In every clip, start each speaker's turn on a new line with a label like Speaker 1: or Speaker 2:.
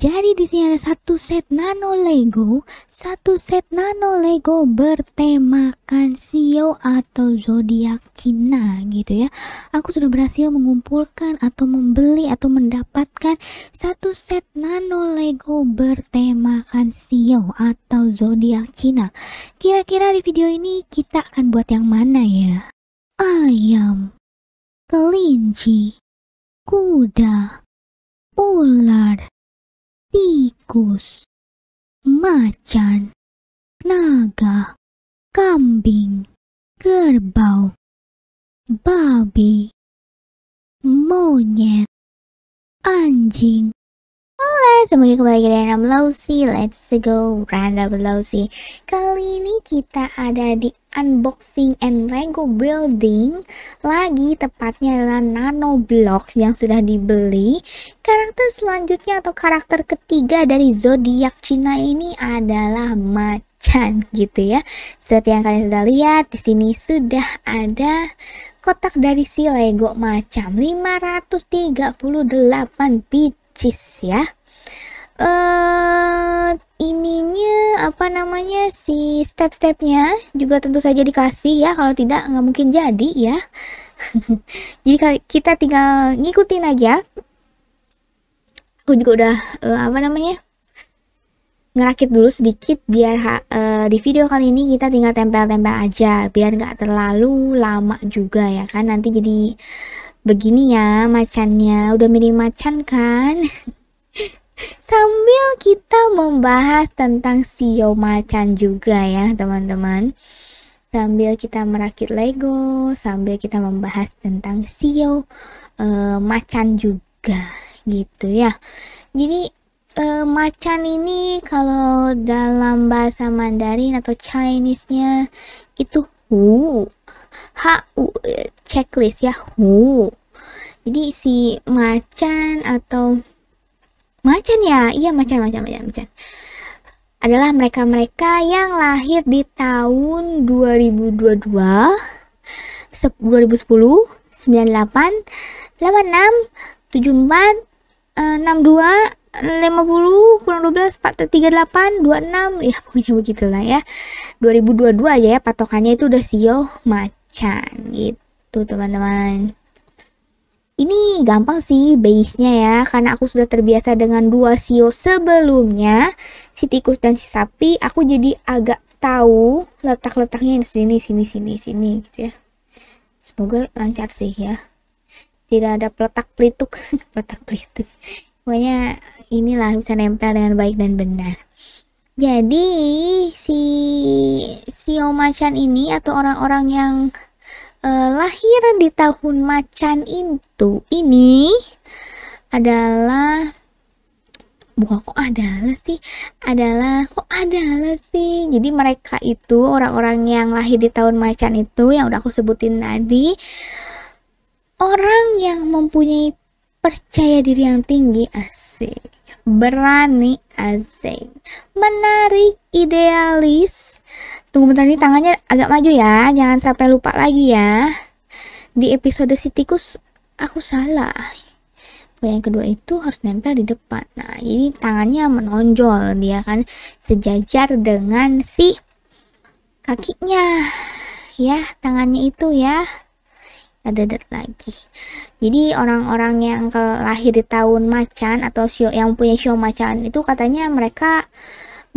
Speaker 1: Jadi di sini ada satu set nano Lego, satu set nano Lego bertemakan Sio atau zodiak Cina gitu ya. Aku sudah berhasil mengumpulkan atau membeli atau mendapatkan satu set nano Lego bertemakan Sio atau zodiak Cina. Kira-kira di video ini kita akan buat yang mana ya? Ayam, kelinci, kuda, ular tikus, macan, naga, kambing, kerbau, babi, monyet, anjing, Halo, semuanya kembali lagi dengan Lousy Let's go Random Lousy Kali ini kita ada di unboxing and Lego building lagi tepatnya adalah nano blocks yang sudah dibeli karakter selanjutnya atau karakter ketiga dari zodiak Cina ini adalah macan gitu ya seperti yang kalian sudah lihat di sini sudah ada kotak dari si Lego macam 538 pieces ya uh, ininya apa namanya si step-stepnya juga tentu saja dikasih ya kalau tidak nggak mungkin jadi ya jadi kita tinggal ngikutin aja aku juga udah uh, apa namanya ngerakit dulu sedikit biar uh, di video kali ini kita tinggal tempel-tempel aja biar nggak terlalu lama juga ya kan nanti jadi begini ya macannya udah mirip macan kan sambil kita membahas tentang sio macan juga ya teman-teman sambil kita merakit Lego sambil kita membahas tentang sio uh, eh, macan juga gitu ya jadi uh, macan ini kalau dalam bahasa Mandarin atau Chinese-nya itu hu hu eh, checklist ya hu jadi si macan atau macan ya iya macan macan macan macan adalah mereka-mereka yang lahir di tahun 2022 2010 98 86 74 62 50 kurang 12 438 38 26 ya pokoknya begitulah ya 2022 aja ya patokannya itu udah sio macan gitu teman-teman ini gampang sih base-nya ya, karena aku sudah terbiasa dengan dua sio e sebelumnya, si tikus dan si sapi, aku jadi agak tahu letak-letaknya di sini, sini, sini, sini gitu ya. Semoga lancar sih ya. Tidak ada peletak pelituk, peletak pelituk. Pokoknya inilah bisa nempel dengan baik dan benar. Jadi si sio e macan ini atau orang-orang yang uh, lahiran di tahun macan itu ini adalah bukan kok adalah sih adalah kok adalah sih jadi mereka itu orang-orang yang lahir di tahun macan itu yang udah aku sebutin tadi orang yang mempunyai percaya diri yang tinggi asik berani asik menarik idealis Tunggu bentar nih tangannya agak maju ya, jangan sampai lupa lagi ya. Di episode si tikus aku salah. Poin yang kedua itu harus nempel di depan. Nah, jadi tangannya menonjol, dia kan sejajar dengan si kakinya. Ya, tangannya itu ya. Ada dat lagi. Jadi orang-orang yang lahir di tahun macan atau sio yang punya sio macan itu katanya mereka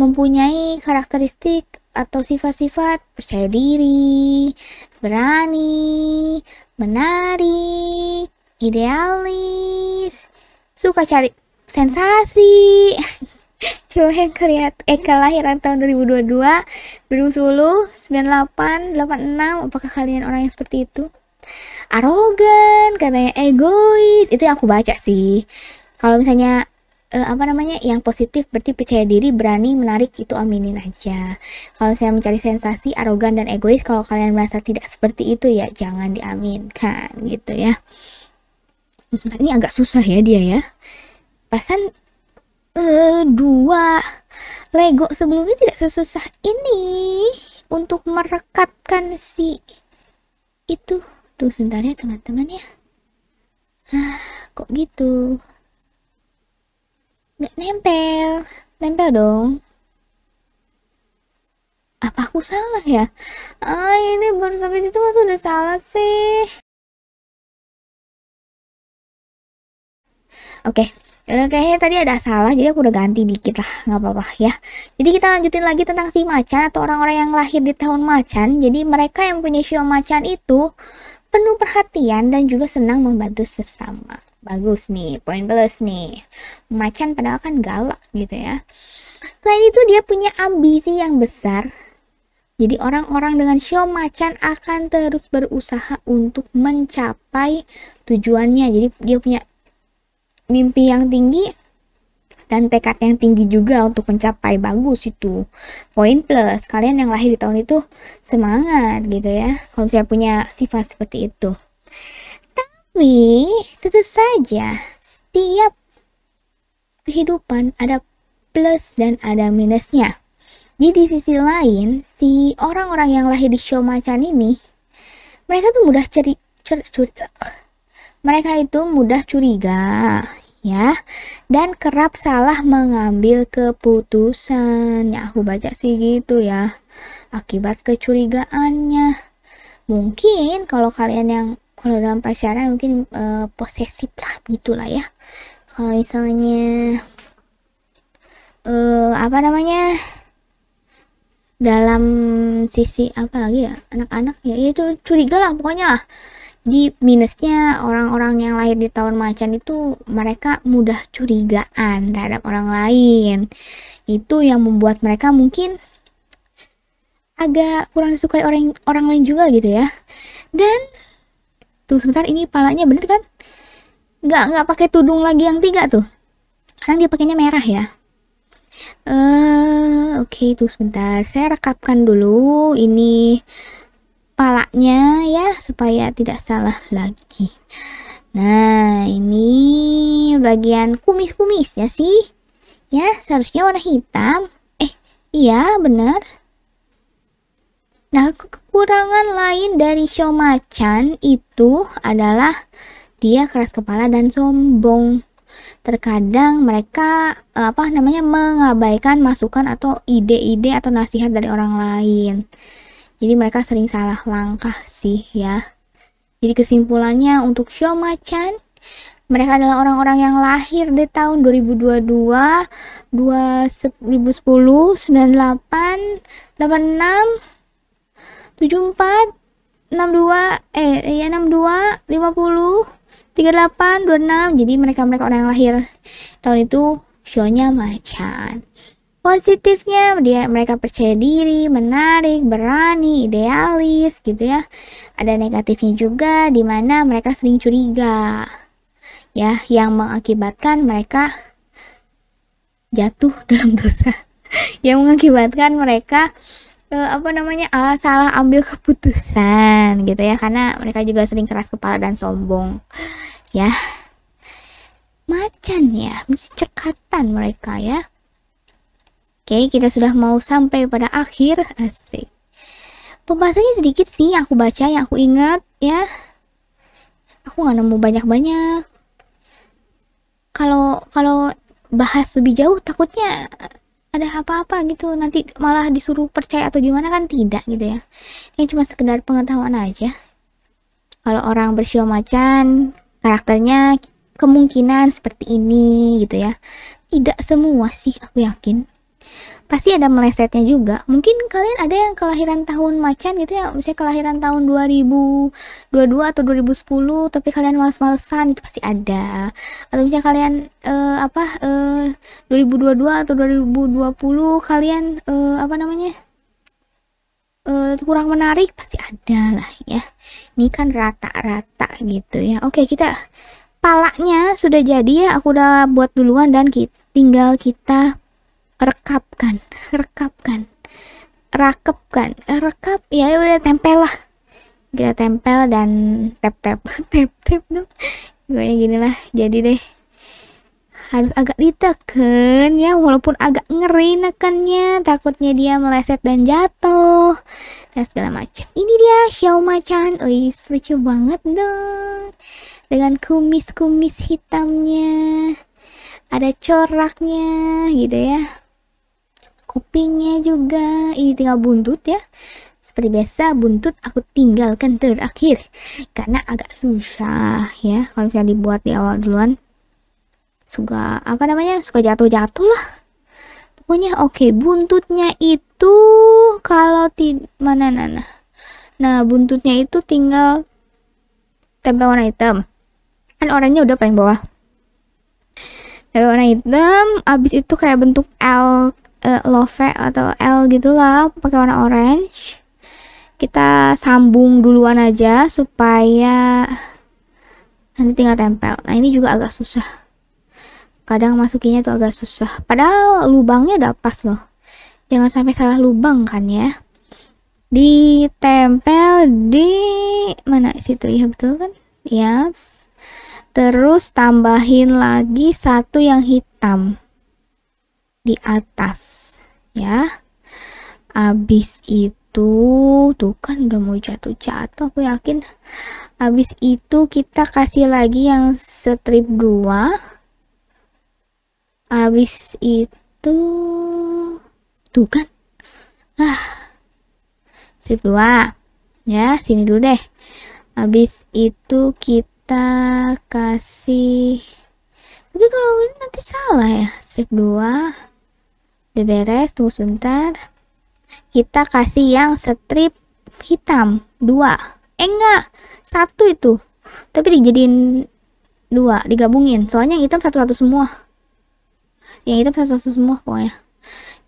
Speaker 1: mempunyai karakteristik atau sifat-sifat percaya diri, berani, menarik, idealis, suka cari sensasi. Cowok yang kelihat eh kelahiran tahun 2022, 2010, 98, 86, apakah kalian orang yang seperti itu? Arogan, katanya egois, itu yang aku baca sih. Kalau misalnya uh, apa namanya yang positif berarti percaya diri berani menarik itu aminin aja kalau saya mencari sensasi arogan dan egois kalau kalian merasa tidak seperti itu ya jangan diaminkan gitu ya eh, sebentar ini agak susah ya dia ya pesan eh, dua Lego sebelumnya tidak sesusah ini untuk merekatkan si itu tuh sebentar ya teman-teman ya ah, kok gitu Nggak nempel. Nempel dong. Apa aku salah ya? Ah, ini baru sampai situ mas udah salah sih. Oke. Okay. Eh, kayaknya tadi ada salah, jadi aku udah ganti dikit lah, nggak apa-apa ya. Jadi kita lanjutin lagi tentang si macan atau orang-orang yang lahir di tahun macan. Jadi mereka yang punya sio macan itu penuh perhatian dan juga senang membantu sesama. Bagus nih, poin plus nih. Macan padahal kan galak gitu ya. Selain itu dia punya ambisi yang besar. Jadi orang-orang dengan show macan akan terus berusaha untuk mencapai tujuannya. Jadi dia punya mimpi yang tinggi dan tekad yang tinggi juga untuk mencapai bagus itu poin plus kalian yang lahir di tahun itu semangat gitu ya kalau saya punya sifat seperti itu tapi tentu saja setiap kehidupan ada plus dan ada minusnya. Jadi di sisi lain, si orang-orang yang lahir di show macan ini, mereka tuh mudah ceri, cer, cer, mereka itu mudah curiga, ya, dan kerap salah mengambil keputusan. Ya, aku baca sih gitu ya, akibat kecurigaannya. Mungkin kalau kalian yang kalau dalam pacaran mungkin uh, posesif lah gitulah ya kalau misalnya uh, apa namanya dalam sisi apa lagi ya anak-anak ya, ya itu curiga lah pokoknya lah di minusnya orang-orang yang lahir di tahun macan itu mereka mudah curigaan terhadap orang lain itu yang membuat mereka mungkin agak kurang disukai orang orang lain juga gitu ya dan tuh sebentar ini palanya bener kan nggak nggak pakai tudung lagi yang tiga tuh karena dia pakainya merah ya eh uh, oke okay, tuh sebentar saya rekapkan dulu ini palanya ya supaya tidak salah lagi nah ini bagian kumis kumisnya sih ya seharusnya warna hitam eh iya bener Nah, kekurangan lain dari Shomachan itu adalah dia keras kepala dan sombong. Terkadang mereka eh, apa namanya mengabaikan masukan atau ide-ide atau nasihat dari orang lain. Jadi mereka sering salah langkah sih ya. Jadi kesimpulannya untuk Shomachan mereka adalah orang-orang yang lahir di tahun 2022, 2010, 98, 86, 74 62 eh ya 62 50 38 26 jadi mereka-mereka orang yang lahir tahun itu shownya macan positifnya dia mereka percaya diri menarik berani idealis gitu ya ada negatifnya juga dimana mereka sering curiga ya yang mengakibatkan mereka jatuh dalam dosa yang mengakibatkan mereka uh, apa namanya uh, salah ambil keputusan gitu ya karena mereka juga sering keras kepala dan sombong ya macan ya mesti cekatan mereka ya oke kita sudah mau sampai pada akhir asik pembahasannya sedikit sih yang aku baca yang aku ingat ya aku nggak nemu banyak-banyak kalau kalau bahas lebih jauh takutnya ada apa-apa gitu nanti malah disuruh percaya atau gimana kan tidak gitu ya ini cuma sekedar pengetahuan aja kalau orang bersio macan karakternya kemungkinan seperti ini gitu ya tidak semua sih aku yakin pasti ada melesetnya juga mungkin kalian ada yang kelahiran tahun macan gitu ya misalnya kelahiran tahun 2022 atau 2010 tapi kalian males-malesan itu pasti ada atau misalnya kalian uh, apa eh, uh, 2022 atau 2020 kalian uh, apa namanya uh, kurang menarik pasti ada lah ya ini kan rata-rata gitu ya oke kita palaknya sudah jadi ya aku udah buat duluan dan kita, tinggal kita rekapkan rekapkan rakepkan rekap ya udah tempel lah kita tempel dan tap tap tap tap dong gue gini lah jadi deh harus agak diteken ya walaupun agak ngeri nekennya takutnya dia meleset dan jatuh dan segala macam ini dia Xiaoma Macan, Ui, lucu banget dong dengan kumis-kumis hitamnya ada coraknya gitu ya kupingnya juga ini tinggal buntut ya seperti biasa buntut aku tinggalkan terakhir karena agak susah ya kalau misalnya dibuat di awal duluan suka apa namanya suka jatuh-jatuh lah pokoknya oke okay, buntutnya itu kalau di mana nana nah buntutnya itu tinggal tempel warna hitam kan orangnya udah paling bawah tempel warna hitam abis itu kayak bentuk L uh, Love atau L gitulah pakai warna orange kita sambung duluan aja supaya nanti tinggal tempel nah ini juga agak susah kadang masukinya tuh agak susah padahal lubangnya udah pas loh jangan sampai salah lubang kan ya ditempel di mana situ ya betul kan ya terus tambahin lagi satu yang hitam di atas ya abis itu tuh kan udah mau jatuh-jatuh aku yakin abis itu kita kasih lagi yang strip 2 abis itu tuh kan ah strip 2 ya sini dulu deh abis itu kita kasih tapi kalau ini nanti salah ya strip 2 udah beres tunggu sebentar kita kasih yang strip hitam dua eh enggak satu itu tapi dijadiin dua digabungin soalnya yang hitam satu satu semua yang hitam satu satu semua pokoknya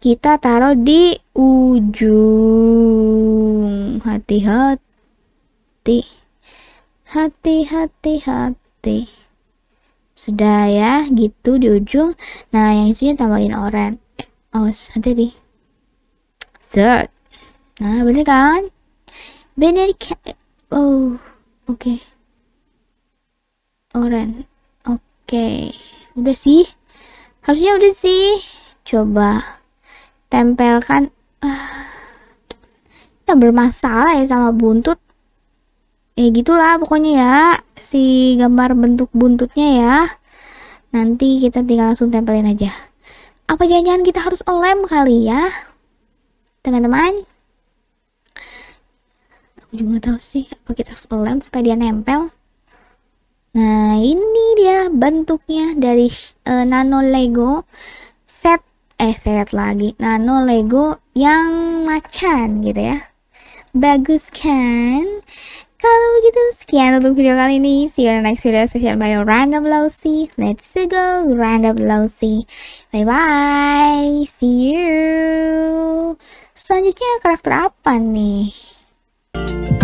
Speaker 1: kita taruh di ujung hati-hati hati-hati hati sudah ya gitu di ujung nah yang isunya tambahin oranye Awas, oh, hati-hati. Set. Nah, bener kan? Bener kan? Oh, oke. Okay. Oh, Oren. Oke. Okay. Udah sih. Harusnya udah sih. Coba tempelkan. Ah, kita bermasalah ya sama buntut. Ya gitulah pokoknya ya. Si gambar bentuk buntutnya ya. Nanti kita tinggal langsung tempelin aja. Apa jangan kita harus lem kali ya? Teman-teman? Aku juga tahu sih, apa kita harus lem supaya dia nempel? Nah, ini dia bentuknya dari uh, nano Lego set eh set lagi. Nano Lego yang macan gitu ya. Bagus kan? Kalau begitu, sekian untuk video kali ini. See you in the next video session by Random Lousy. Let's go, Random Lousy. Bye-bye. See you. Selanjutnya karakter apa nih?